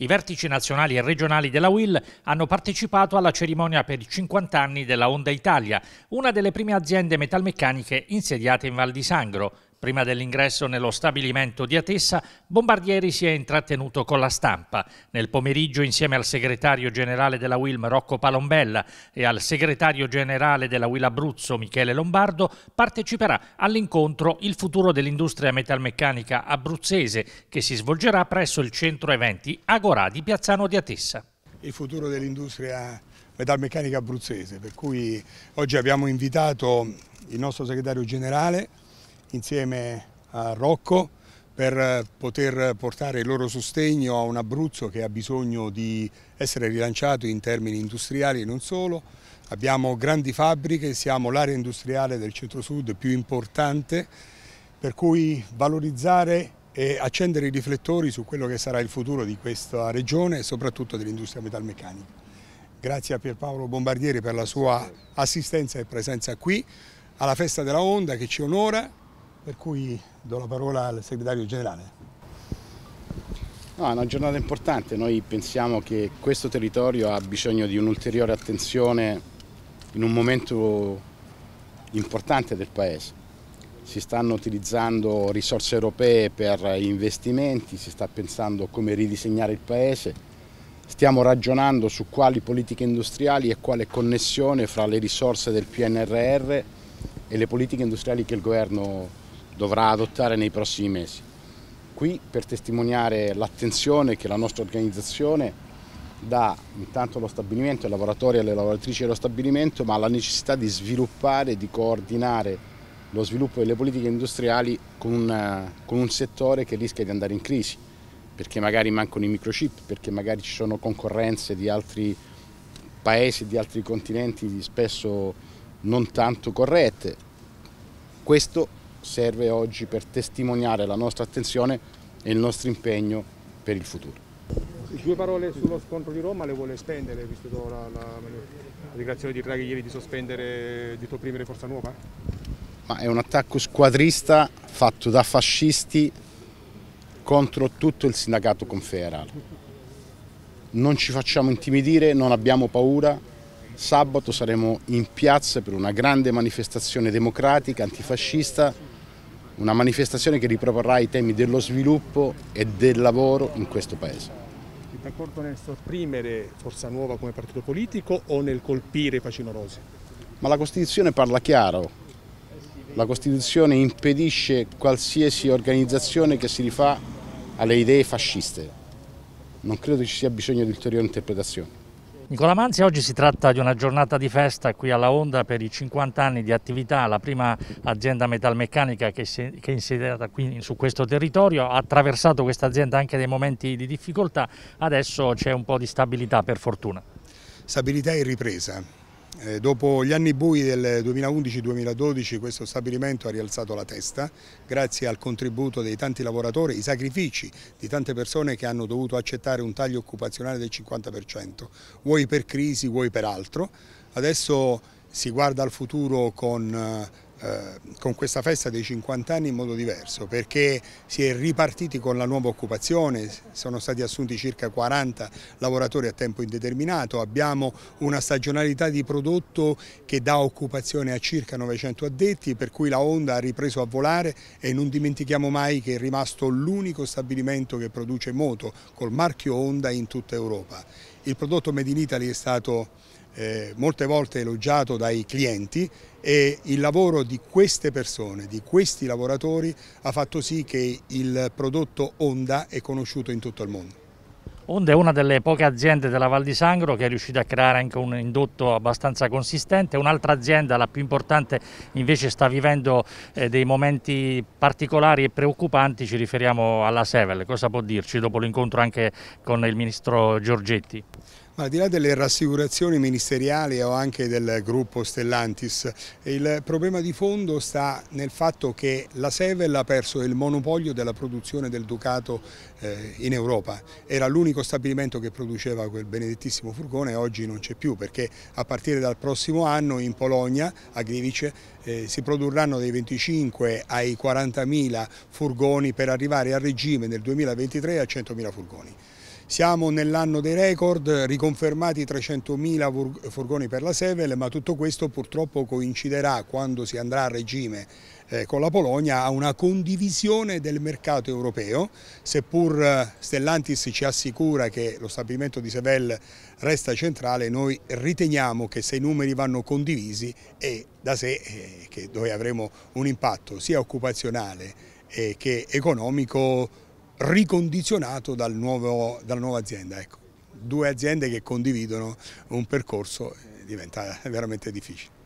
I vertici nazionali e regionali della WIL hanno partecipato alla cerimonia per i 50 anni della Honda Italia, una delle prime aziende metalmeccaniche insediate in Val di Sangro. Prima dell'ingresso nello stabilimento di Atessa, Bombardieri si è intrattenuto con la stampa. Nel pomeriggio, insieme al segretario generale della WILM Rocco Palombella e al segretario generale della WIL Abruzzo Michele Lombardo, parteciperà all'incontro Il futuro dell'industria metalmeccanica abruzzese, che si svolgerà presso il centro eventi Agorà di Piazzano di Atessa. Il futuro dell'industria metalmeccanica abruzzese, per cui oggi abbiamo invitato il nostro segretario generale insieme a Rocco per eh, poter portare il loro sostegno a un Abruzzo che ha bisogno di essere rilanciato in termini industriali e non solo. Abbiamo grandi fabbriche, siamo l'area industriale del centro-sud più importante, per cui valorizzare e accendere i riflettori su quello che sarà il futuro di questa regione e soprattutto dell'industria metalmeccanica. Grazie a Pierpaolo Bombardieri per la sua assistenza e presenza qui alla festa della Onda che ci onora per cui do la parola al segretario generale. No, è una giornata importante, noi pensiamo che questo territorio ha bisogno di un'ulteriore attenzione in un momento importante del Paese. Si stanno utilizzando risorse europee per investimenti, si sta pensando come ridisegnare il Paese, stiamo ragionando su quali politiche industriali e quale connessione fra le risorse del PNRR e le politiche industriali che il governo dovrà adottare nei prossimi mesi. Qui per testimoniare l'attenzione che la nostra organizzazione dà intanto allo stabilimento, ai lavoratori e alle lavoratrici dello stabilimento, ma alla necessità di sviluppare, di coordinare lo sviluppo delle politiche industriali con un, con un settore che rischia di andare in crisi, perché magari mancano i microchip, perché magari ci sono concorrenze di altri paesi, di altri continenti spesso non tanto corrette. Questo serve oggi per testimoniare la nostra attenzione e il nostro impegno per il futuro. Due parole sullo scontro di Roma le vuole spendere, visto la, la, la dichiarazione di Draghi ieri di sospendere, di sopprimere Forza Nuova? Ma è un attacco squadrista fatto da fascisti contro tutto il sindacato confederale. Non ci facciamo intimidire, non abbiamo paura, sabato saremo in piazza per una grande manifestazione democratica, antifascista, una manifestazione che riproporrà i temi dello sviluppo e del lavoro in questo Paese. Siete d'accordo nel sopprimere Forza Nuova come partito politico o nel colpire i facinorosi? Ma la Costituzione parla chiaro, la Costituzione impedisce qualsiasi organizzazione che si rifà alle idee fasciste. Non credo ci sia bisogno di ulteriori interpretazioni. Nicola Manzi, oggi si tratta di una giornata di festa qui alla Honda per i 50 anni di attività, la prima azienda metalmeccanica che, si, che è insediata qui su questo territorio, ha attraversato questa azienda anche dei momenti di difficoltà, adesso c'è un po' di stabilità per fortuna. Stabilità e ripresa, eh, dopo gli anni bui del 2011-2012 questo stabilimento ha rialzato la testa grazie al contributo dei tanti lavoratori, i sacrifici di tante persone che hanno dovuto accettare un taglio occupazionale del 50%, vuoi per crisi, vuoi per altro. Adesso si guarda al futuro con eh, eh, con questa festa dei 50 anni in modo diverso perché si è ripartiti con la nuova occupazione, sono stati assunti circa 40 lavoratori a tempo indeterminato, abbiamo una stagionalità di prodotto che dà occupazione a circa 900 addetti per cui la Honda ha ripreso a volare e non dimentichiamo mai che è rimasto l'unico stabilimento che produce moto col marchio Honda in tutta Europa. Il prodotto Made in Italy è stato eh, molte volte elogiato dai clienti e il lavoro di queste persone, di questi lavoratori ha fatto sì che il prodotto Honda è conosciuto in tutto il mondo. Honda è una delle poche aziende della Val di Sangro che è riuscita a creare anche un indotto abbastanza consistente, un'altra azienda, la più importante, invece sta vivendo eh, dei momenti particolari e preoccupanti, ci riferiamo alla Sevel, cosa può dirci dopo l'incontro anche con il Ministro Giorgetti? Ma al di là delle rassicurazioni ministeriali o anche del gruppo Stellantis, il problema di fondo sta nel fatto che la Sevel ha perso il monopolio della produzione del Ducato eh, in Europa. Era l'unico stabilimento che produceva quel benedettissimo furgone e oggi non c'è più perché a partire dal prossimo anno in Polonia, a Gliwice, eh, si produrranno dai 25 ai 40 mila furgoni per arrivare al regime nel 2023 a 100 mila furgoni. Siamo nell'anno dei record, riconfermati 300.000 furgoni per la Sevel, ma tutto questo purtroppo coinciderà quando si andrà a regime eh, con la Polonia a una condivisione del mercato europeo, seppur eh, Stellantis ci assicura che lo stabilimento di Sevel resta centrale, noi riteniamo che se i numeri vanno condivisi è da sé eh, che noi avremo un impatto sia occupazionale che economico ricondizionato dal nuovo, dalla nuova azienda. Ecco, due aziende che condividono un percorso eh, diventa veramente difficile.